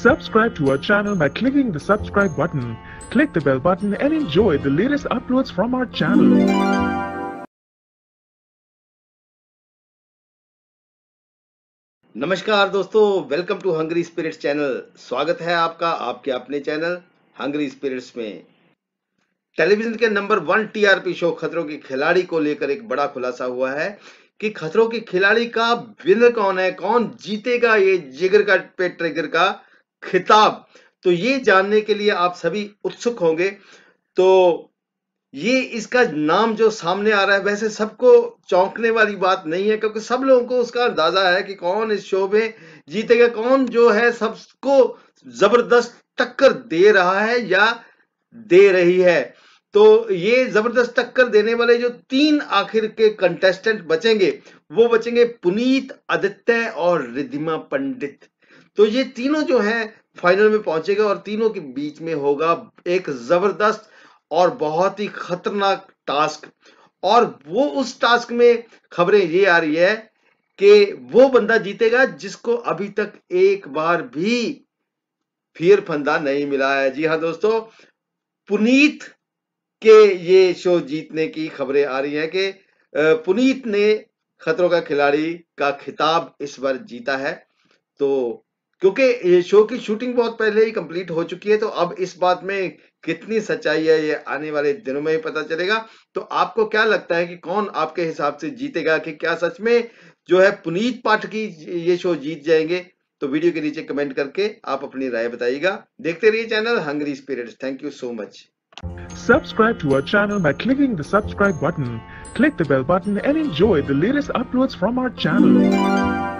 Subscribe to our channel by clicking the subscribe button. Click the bell button and enjoy the latest uploads from our channel. नमस्कार दोस्तों welcome to Hungry Spirits channel स्वागत है आपका आपके अपने channel Hungry Spirits में television के number one TRP show खतरों के खिलाड़ी को लेकर एक बड़ा खुलासा हुआ है कि खतरों के खिलाड़ी का विनर कौन है कौन जीतेगा ये जिगर का पे ट्रिगर का खिताब तो ये जानने के लिए आप सभी उत्सुक होंगे तो ये इसका नाम जो सामने आ रहा है वैसे सबको चौंकने वाली बात नहीं है क्योंकि सब लोगों को उसका अंदाजा है कि कौन इस शो में जीतेगा कौन जो है सबको जबरदस्त टक्कर दे रहा है या दे रही है तो ये जबरदस्त टक्कर देने वाले जो तीन आखिर के कंटेस्टेंट बचेंगे वो बचेंगे पुनीत आदित्य और रिधिमा पंडित तो ये तीनों जो है फाइनल में पहुंचेगा और तीनों के बीच में होगा एक जबरदस्त और बहुत ही खतरनाक टास्क और वो उस टास्क में खबरें ये आ रही है कि वो बंदा जीतेगा जिसको अभी तक एक बार भी फिर फंदा नहीं मिला है जी हाँ दोस्तों पुनीत के ये शो जीतने की खबरें आ रही हैं कि पुनीत ने खतरों का खिलाड़ी का खिताब इस बार जीता है तो क्योंकि शो की शूटिंग बहुत पहले ही कंप्लीट हो चुकी है तो अब इस बात में कितनी सच्चाई है ये आने वाले दिनों में ही पता चलेगा तो आपको क्या लगता है कि कौन आपके हिसाब से जीतेगा कि क्या सच में जो है पुनीत पाठकी ये शो जीत जाएंगे तो वीडियो के नीचे कमेंट करके आप अपनी राय बताइएगा देखते रहिए channel Hungry Spirit thank you so much subscribe to our channel by clicking the subscribe button click the bell button and enjoy the latest uploads from our channel